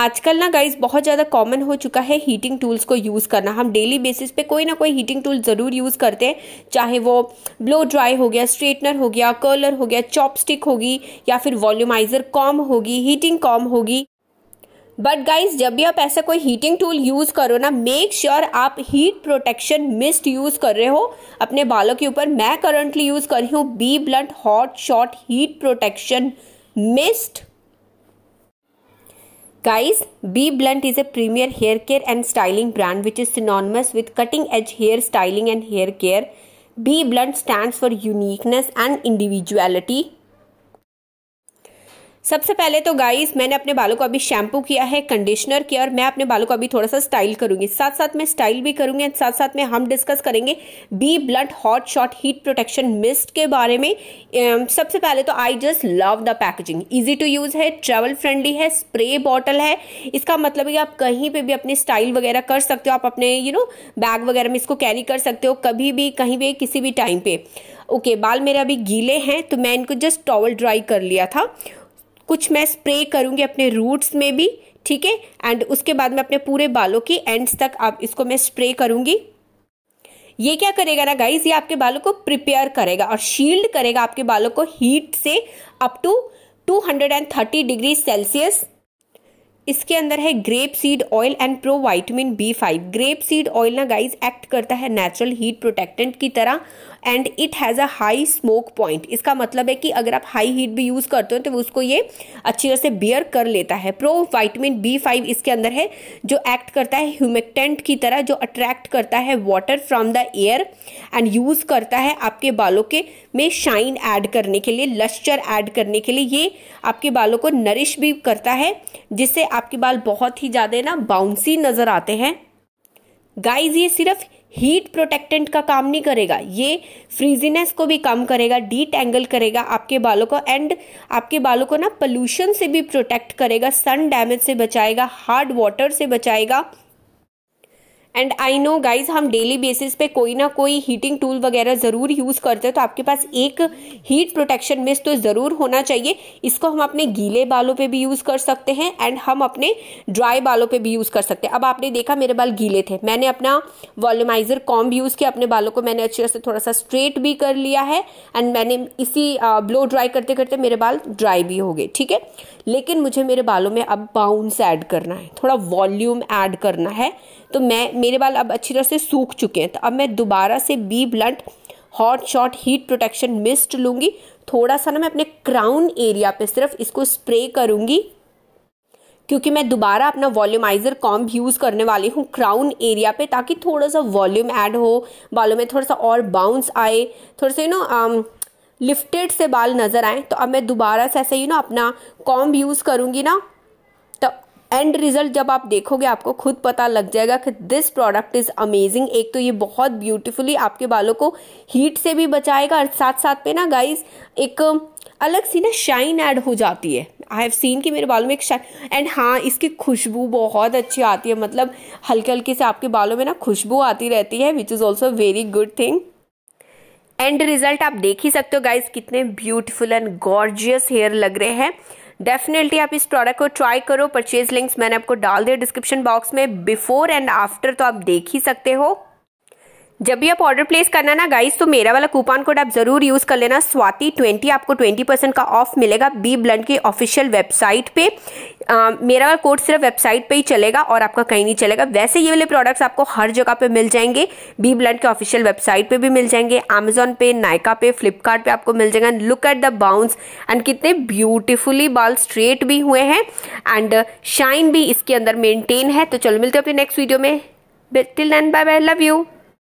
आजकल ना गाइज बहुत ज़्यादा कॉमन हो चुका है हीटिंग टूल्स को यूज़ करना हम डेली बेसिस पे कोई ना कोई हीटिंग टूल ज़रूर यूज़ करते हैं चाहे वो ब्लो ड्राई हो गया स्ट्रेटनर हो गया कर्लर हो गया चॉपस्टिक होगी या फिर वॉल्यूमाइज़र कॉम होगी हीटिंग कॉम होगी बट गाइज जब भी आप ऐसा कोई हीटिंग टूल यूज़ करो ना मेक श्योर sure आप हीट प्रोटेक्शन मिस्ट यूज़ कर रहे हो अपने बालों के ऊपर मैं करंटली यूज़ कर रही हूँ B Blunt hot short heat protection mist Guys, B Blunt is a premier hair care and styling brand which is synonymous with cutting edge hair styling and hair care. B Blunt stands for uniqueness and individuality. सबसे पहले तो guys मैंने अपने बालों को अभी shampoo किया है कंडीशनर किया और मैं अपने बालों को अभी थोड़ा सा स्टाइल करूंगी साथ साथ में स्टाइल भी करूंगी एंड साथ साथ में हम डिस्कस करेंगे B blood hot shot heat protection mist के बारे में um, सबसे पहले तो I just love the packaging easy to use है ट्रेवल फ्रेंडली है स्प्रे बॉटल है इसका मतलब है आप कहीं पर भी अपने स्टाइल वगैरह कर सकते हो आप अपने यू नो बैग वगैरह में इसको कैरी कर सकते हो कभी भी कहीं भी किसी भी टाइम पे ओके okay, बाल मेरे अभी गीले हैं तो मैं इनको जस्ट टॉवल ड्राई कर लिया था कुछ मैं स्प्रे करूंगी अपने रूट्स में भी ठीक है एंड उसके बाद मैं अपने पूरे बालों की एंड्स तक आप इसको मैं स्प्रे करूंगी ये क्या करेगा ना गाइज ये आपके बालों को प्रिपेयर करेगा और शील्ड करेगा आपके बालों को हीट से अप टू 230 डिग्री सेल्सियस इसके अंदर है grape seed oil and pro vitamin B five grape seed oil ना गाइज एक्ट करता है नेचुरल हीट प्रोटेक्टेंट की तरह and it has a high smoke point इसका मतलब है कि अगर आप हाई हीट भी यूज़ करते हो तो उसको ये अच्छी तरह से बियर कर लेता है प्रो वाइटमिन बी फाइव इसके अंदर है जो एक्ट करता है ह्यूमेक्टेंट की तरह जो अट्रैक्ट करता है water from the air and use करता है आपके बालों के में शाइन ऐड करने के लिए लश्चर ऐड करने के लिए ये आपके बालों को नरिश भी करता है जिससे आप आपके बाल बहुत ही ज़्यादा ना बाउंसी नज़र आते हैं गाइज ये सिर्फ हीट प्रोटेक्टेंट का काम नहीं करेगा ये फ्रीजीनेस को भी कम करेगा डीटेंगल करेगा आपके बालों को एंड आपके बालों को ना पोल्यूशन से भी प्रोटेक्ट करेगा सन डैमेज से बचाएगा हार्ड वाटर से बचाएगा एंड आई नो गाइज हम डेली बेसिस पे कोई ना कोई हीटिंग टूल वगैरह ज़रूर यूज़ करते हैं तो आपके पास एक हीट प्रोटेक्शन मिस्ट तो ज़रूर होना चाहिए इसको हम अपने गीले बालों पे भी यूज़ कर सकते हैं एंड हम अपने ड्राई बालों पे भी यूज़ कर सकते हैं अब आपने देखा मेरे बाल गीले थे मैंने अपना वॉल्यूमाइज़र कॉम्ब यूज़ किया अपने बालों को मैंने अच्छे से थोड़ा सा स्ट्रेट भी कर लिया है एंड मैंने इसी ब्लो ड्राई करते करते मेरे बाल ड्राई भी हो गए ठीक है लेकिन मुझे मेरे बालों में अब बाउंस ऐड करना है थोड़ा वॉल्यूम ऐड करना है तो मैं मेरे बाल अब अच्छी तरह से सूख चुके हैं तो अब मैं दोबारा से B Blunt hot shot heat protection mist लूंगी थोड़ा सा ना मैं अपने क्राउन एरिया पे सिर्फ इसको स्प्रे करूंगी क्योंकि मैं दोबारा अपना वॉल्यूमाइज़र कॉम्ब यूज़ करने वाली हूँ क्राउन एरिया पे ताकि थोड़ा सा वॉल्यूम ऐड हो बालों में थोड़ा सा और बाउंस आए थोड़ा सा यू नो लिफ्टेड से बाल नज़र आए तो अब मैं दोबारा से ऐसे यू नो अपना कॉम्ब यूज़ करूँगी ना एंड रिजल्ट जब आप देखोगे आपको खुद पता लग जाएगा कि दिस प्रोडक्ट इज़ अमेजिंग एक तो ये बहुत ब्यूटीफुली आपके बालों को हीट से भी बचाएगा और साथ साथ पे ना गाइज एक अलग सी ना शाइन ऐड हो जाती है आई हैव सीन कि मेरे बालों में एक शाइन एंड हाँ इसकी खुशबू बहुत अच्छी आती है मतलब हल्के हल्के से आपके बालों में ना खुशबू आती रहती है which is also very good thing and result आप देख ही सकते हो गाइज कितने ब्यूटिफुल एंड गॉर्जियस हेयर लग रहे हैं डेफिनेटली आप इस प्रोडक्ट को ट्राई करो परचेज लिंक्स मैंने आपको डाल दिया डिस्क्रिप्शन बॉक्स में बिफोर एंड आफ्टर तो आप देख ही सकते हो जब भी आप ऑर्डर प्लेस करना ना गाइस तो मेरा वाला कूपन कोड आप जरूर यूज कर लेना स्वाति ट्वेंटी आपको ट्वेंटी परसेंट का ऑफ मिलेगा बी ब्लड की ऑफिशियल वेबसाइट पे आ, मेरा वाला कोड सिर्फ वेबसाइट पे ही चलेगा और आपका कहीं नहीं चलेगा वैसे ये वाले प्रोडक्ट्स आपको हर जगह पे मिल जाएंगे बी ब्लड के ऑफिशियल वेबसाइट पे भी मिल जाएंगे अमेजोन पे नायका पे फ्लिपकार्ट पे आपको मिल जाएगा look at the bounce and कितने ब्यूटिफुली बाल स्ट्रेट भी हुए हैं एंड शाइन भी इसके अंदर मेनटेन है तो चलो मिलते हैं अपने नेक्स्ट वीडियो में till bye bye love you